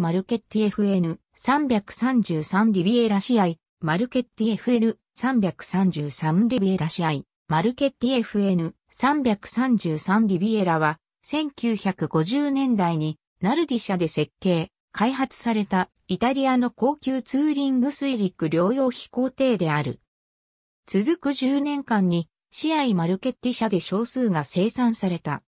マルケッティ FN333 リビエラ試合、マルケッティ FN333 リビエラ試合、マルケッティ FN333 リビエラは、1950年代にナルディ社で設計、開発されたイタリアの高級ツーリング水陸両用飛行艇である。続く10年間に、試合マルケッティ社で少数が生産された。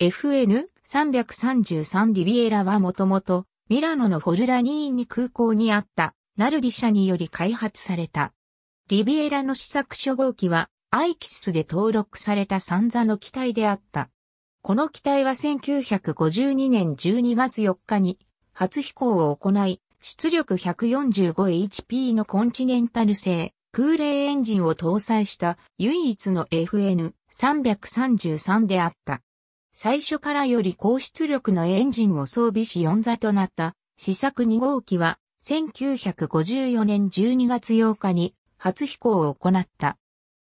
FN333 リビエラはもともとミラノのフォルラニーニ空港にあったナルディ社により開発された。リビエラの試作初号機はアイキスで登録された三座の機体であった。この機体は1952年12月4日に初飛行を行い、出力 145HP のコンチネンタル製空冷エンジンを搭載した唯一の FN333 であった。最初からより高出力のエンジンを装備し4座となった試作2号機は1954年12月8日に初飛行を行った。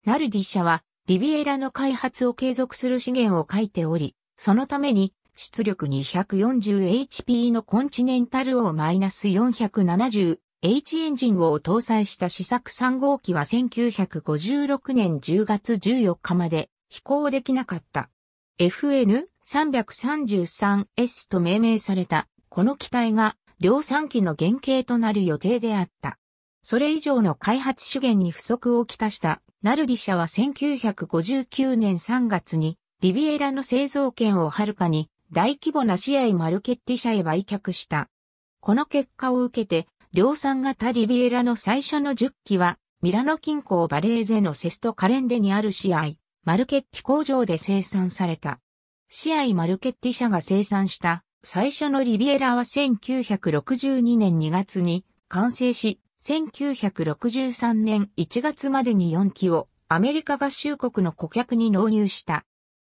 ナルディ社はリビエラの開発を継続する資源を書いており、そのために出力 240HP のコンチネンタルをマイナス 470H エンジンを搭載した試作3号機は1956年10月14日まで飛行できなかった。FN333S と命名された、この機体が量産機の原型となる予定であった。それ以上の開発資源に不足をきたした、ナルディ社は1959年3月に、リビエラの製造権をはるかに、大規模な試合マルケッティ社へ売却した。この結果を受けて、量産型リビエラの最初の10機は、ミラノ近郊バレーゼのセストカレンデにある試合、マルケッティ工場で生産された。試合マルケッティ社が生産した最初のリビエラは1962年2月に完成し、1963年1月までに4機をアメリカ合衆国の顧客に納入した。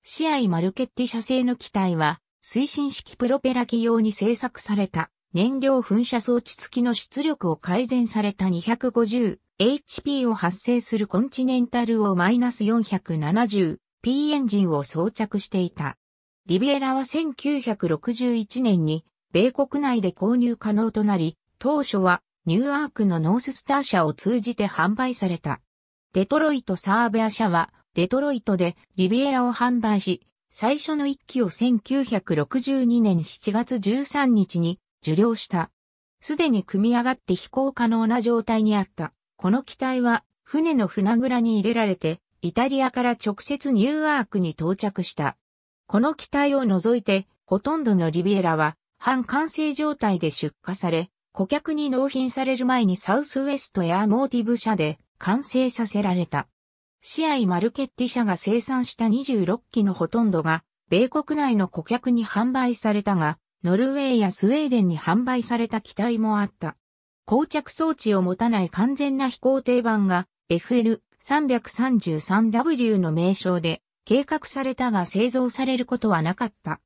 試合マルケッティ社製の機体は推進式プロペラ機用に製作された燃料噴射装置付きの出力を改善された 250HP を発生するコンチネンタルを -470P エンジンを装着していた。リビエラは1961年に米国内で購入可能となり、当初はニューアークのノーススター社を通じて販売された。デトロイトサーベア社はデトロイトでリビエラを販売し、最初の一機を1962年7月13日に受領した。すでに組み上がって飛行可能な状態にあった。この機体は船の船蔵に入れられて、イタリアから直接ニューアークに到着した。この機体を除いて、ほとんどのリビエラは半完成状態で出荷され、顧客に納品される前にサウスウェストやモーティブ社で完成させられた。試合マルケッティ社が生産した26機のほとんどが、米国内の顧客に販売されたが、ノルウェーやスウェーデンに販売された機体もあった。膠着装置を持たない完全な飛行艇版が FL333W の名称で計画されたが製造されることはなかった。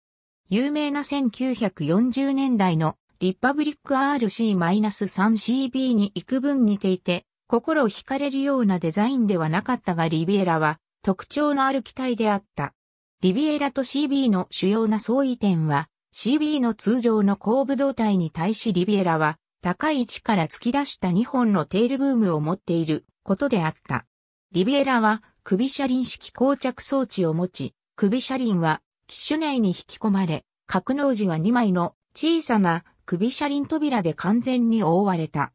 有名な1940年代のリッパブリック RC-3CB に幾分似ていて、心を惹かれるようなデザインではなかったがリビエラは特徴のある機体であった。リビエラと CB の主要な相違点は、CB の通常の後部胴体に対しリビエラは高い位置から突き出した2本のテールブームを持っていることであった。リビエラは首車輪式膠着装置を持ち、首車輪は機種内に引き込まれ、格納時は2枚の小さな首車輪扉で完全に覆われた。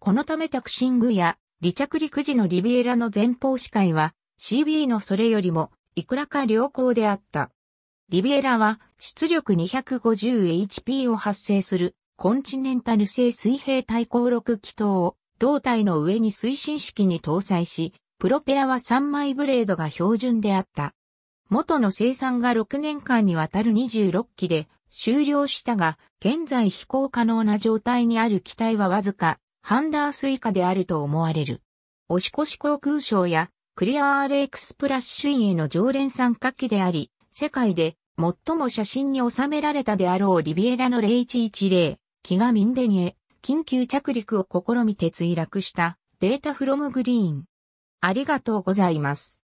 このためタクシングや離着陸時のリビエラの前方視界は CB のそれよりもいくらか良好であった。リビエラは出力 250HP を発生するコンチネンタル製水平対抗6気筒を胴体の上に推進式に搭載し、プロペラは3枚ブレードが標準であった。元の生産が6年間にわたる26機で終了したが、現在飛行可能な状態にある機体はわずか、ハンダース以下であると思われる。押越航空省やクリア RX プラッシュインへの常連参加機であり、世界で最も写真に収められたであろうリビエラの0110、キがミンデニエ、緊急着陸を試みて墜落したデータフロムグリーン。ありがとうございます。